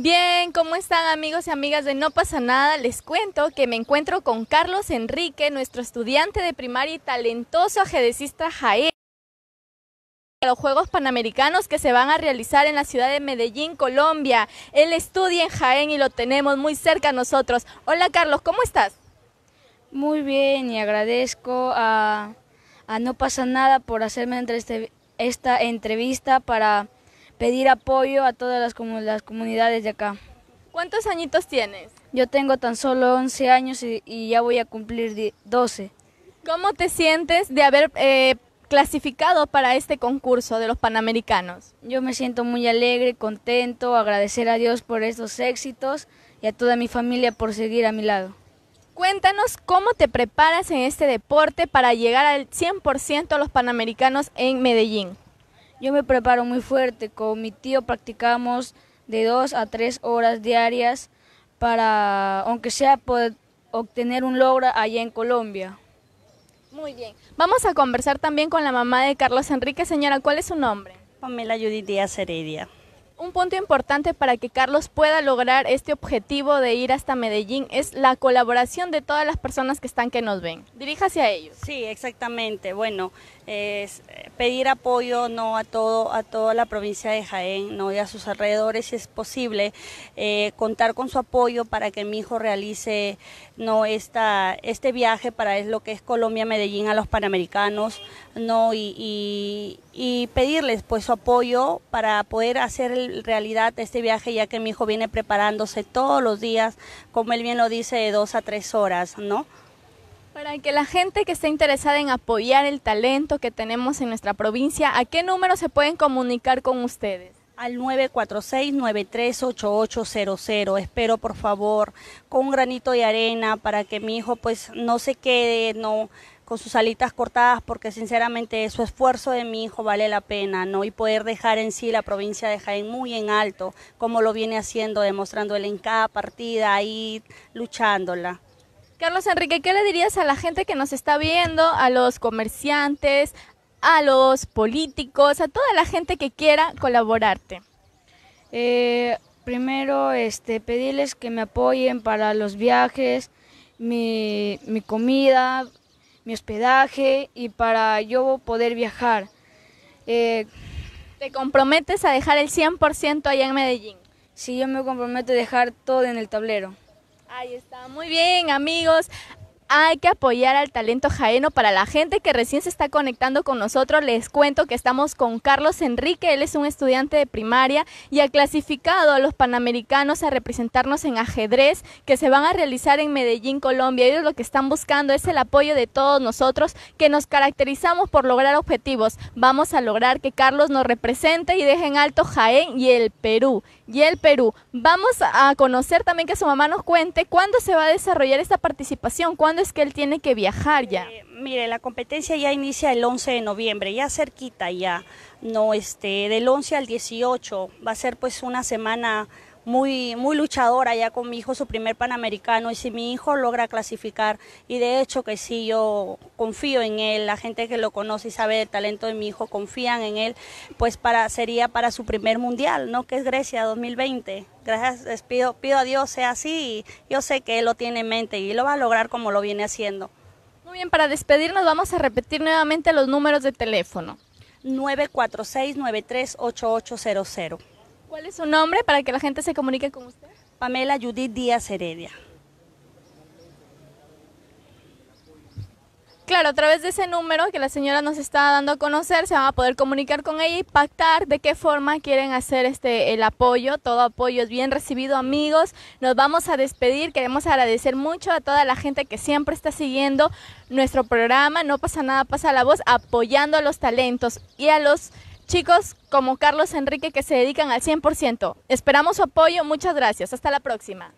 Bien, ¿cómo están amigos y amigas de No pasa nada? Les cuento que me encuentro con Carlos Enrique, nuestro estudiante de primaria y talentoso ajedrecista Jaén. los Juegos Panamericanos que se van a realizar en la ciudad de Medellín, Colombia. Él estudia en Jaén y lo tenemos muy cerca a nosotros. Hola Carlos, ¿cómo estás? Muy bien y agradezco a, a No pasa nada por hacerme entre este, esta entrevista para pedir apoyo a todas las, las comunidades de acá. ¿Cuántos añitos tienes? Yo tengo tan solo 11 años y, ya voy a cumplir 12. ¿Cómo te sientes de haber eh, clasificado para este concurso de los Panamericanos? Yo me siento muy alegre, contento, agradecer a Dios por estos éxitos y a toda mi familia por seguir a mi lado. Cuéntanos cómo te preparas en este deporte para llegar al 100% a los Panamericanos en Medellín. Yo me preparo muy fuerte. Con mi tío practicamos de dos a tres horas diarias para, aunque sea, poder obtener un logro allá en Colombia. Muy bien. Vamos a conversar también con la mamá de Carlos Enrique. Señora, ¿cuál es su nombre? Pamela Judith Díaz Heredia un punto importante para que Carlos pueda lograr este objetivo de ir hasta Medellín es la colaboración de todas las personas que están que nos ven. Diríjase a ellos. Sí, exactamente. Bueno, es eh, pedir apoyo no a todo a toda la provincia de Jaén, no y a sus alrededores si es posible eh, contar con su apoyo para que mi hijo realice no esta este viaje para es lo que es Colombia Medellín a los Panamericanos, no y, y pedirles pues su apoyo para poder hacer el realidad este viaje ya que mi hijo viene preparándose todos los días, como él bien lo dice, de dos a tres horas, ¿no? Para que la gente que esté interesada en apoyar el talento que tenemos en nuestra provincia, ¿a qué número se pueden comunicar con ustedes? al 946-938800. Espero, por favor, con un granito de arena para que mi hijo pues no se quede, no con sus alitas cortadas, porque sinceramente su esfuerzo de mi hijo vale la pena, ¿no? Y poder dejar en sí la provincia de Jaén muy en alto, como lo viene haciendo, demostrándole en cada partida, ahí luchándola. Carlos Enrique, ¿qué le dirías a la gente que nos está viendo, a los comerciantes, a los políticos, a toda la gente que quiera colaborarte? Eh, primero, este, pedirles que me apoyen para los viajes, mi, mi comida, mi hospedaje y para yo poder viajar. Eh, ¿Te comprometes a dejar el 100% allá en Medellín? Sí, yo me comprometo a dejar todo en el tablero. Ahí está, muy bien amigos hay que apoyar al talento jaeno. Para la gente que recién se está conectando con nosotros, les cuento que estamos con Carlos Enrique, él es un estudiante de primaria y ha clasificado a los panamericanos a representarnos en ajedrez que se van a realizar en Medellín, Colombia. Ellos lo que están buscando es el apoyo de todos nosotros que nos caracterizamos por lograr objetivos. Vamos a lograr que Carlos nos represente y deje en alto Jaén y el Perú. Y el Perú. Vamos a conocer también que su mamá nos cuente cuándo se va a desarrollar esta participación, cuándo es que él tiene que viajar ya? Eh, mire, la competencia ya inicia el 11 de noviembre, ya cerquita ya. No, este, del 11 al 18 va a ser pues una semana muy, muy luchadora ya con mi hijo, su primer Panamericano, y si mi hijo logra clasificar, y de hecho que sí, yo confío en él, la gente que lo conoce y sabe del talento de mi hijo confían en él, pues para, sería para su primer mundial, ¿no? Que es Grecia 2020. Gracias, pido, pido a Dios sea así, yo sé que él lo tiene en mente y lo va a lograr como lo viene haciendo. Muy bien, para despedirnos vamos a repetir nuevamente los números de teléfono. 946 938800 ¿Cuál es su nombre para que la gente se comunique con usted? Pamela Judith Díaz Heredia. Claro, a través de ese número que la señora nos está dando a conocer, se van a poder comunicar con ella y pactar de qué forma quieren hacer este el apoyo. Todo apoyo es bien recibido, amigos. Nos vamos a despedir. Queremos agradecer mucho a toda la gente que siempre está siguiendo nuestro programa. No pasa nada, pasa la voz, apoyando a los talentos y a los chicos como Carlos Enrique que se dedican al 100%. Esperamos su apoyo. Muchas gracias. Hasta la próxima.